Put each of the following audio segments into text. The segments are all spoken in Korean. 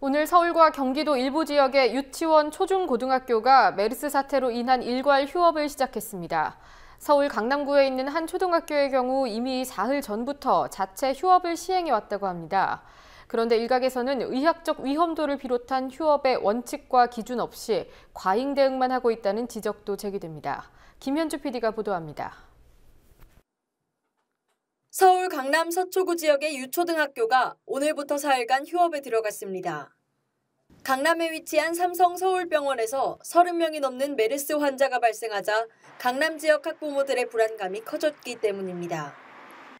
오늘 서울과 경기도 일부 지역의 유치원 초중고등학교가 메르스 사태로 인한 일괄 휴업을 시작했습니다. 서울 강남구에 있는 한 초등학교의 경우 이미 사흘 전부터 자체 휴업을 시행해 왔다고 합니다. 그런데 일각에서는 의학적 위험도를 비롯한 휴업의 원칙과 기준 없이 과잉 대응만 하고 있다는 지적도 제기됩니다. 김현주 PD가 보도합니다. 서울 강남 서초구 지역의 유초등학교가 오늘부터 4일간 휴업에 들어갔습니다. 강남에 위치한 삼성 서울병원에서 30명이 넘는 메르스 환자가 발생하자 강남 지역 학부모들의 불안감이 커졌기 때문입니다.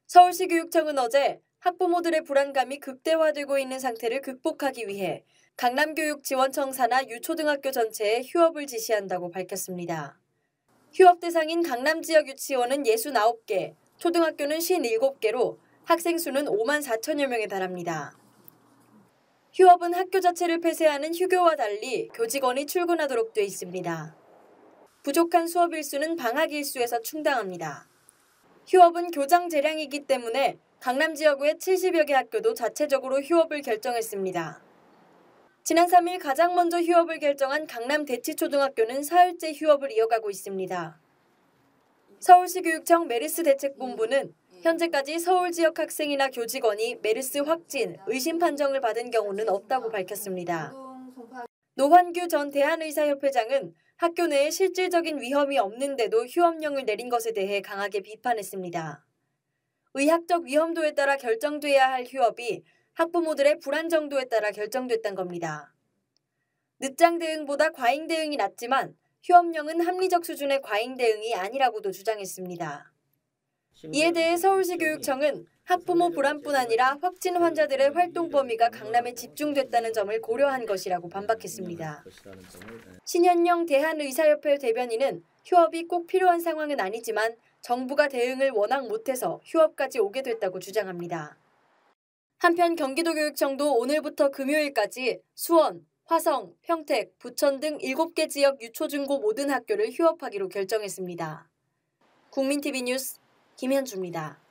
서울시 교육청은 어제 학부모들의 불안감이 극대화되고 있는 상태를 극복하기 위해 강남교육지원청사나 유초등학교 전체에 휴업을 지시한다고 밝혔습니다. 휴업 대상인 강남 지역 유치원은 69개, 초등학교는 57개로 학생 수는 5만 4천여 명에 달합니다. 휴업은 학교 자체를 폐쇄하는 휴교와 달리 교직원이 출근하도록 돼 있습니다. 부족한 수업 일수는 방학 일수에서 충당합니다. 휴업은 교장 재량이기 때문에 강남 지역의 70여 개 학교도 자체적으로 휴업을 결정했습니다. 지난 3일 가장 먼저 휴업을 결정한 강남 대치초등학교는 사흘째 휴업을 이어가고 있습니다. 서울시교육청 메르스 대책본부는 음, 음. 현재까지 서울 지역 학생이나 교직원이 메르스 확진, 의심 판정을 받은 경우는 없다고 밝혔습니다. 노환규 전 대한의사협회장은 학교 내에 실질적인 위험이 없는데도 휴업령을 내린 것에 대해 강하게 비판했습니다. 의학적 위험도에 따라 결정돼야 할 휴업이 학부모들의 불안 정도에 따라 결정됐단 겁니다. 늦장 대응보다 과잉 대응이 낫지만 휴업령은 합리적 수준의 과잉 대응이 아니라고도 주장했습니다. 이에 대해 서울시 교육청은 학부모 불안뿐 아니라 확진 환자들의 활동 범위가 강남에 집중됐다는 점을 고려한 것이라고 반박했습니다. 네. 신현영 대한의사협회 대변인은 휴업이 꼭 필요한 상황은 아니지만 정부가 대응을 워낙 못해서 휴업까지 오게 됐다고 주장합니다. 한편 경기도교육청도 오늘부터 금요일까지 수원, 화성, 평택, 부천 등 7개 지역 유초중고 모든 학교를 휴업하기로 결정했습니다. 국민TV 뉴스 김현주입니다.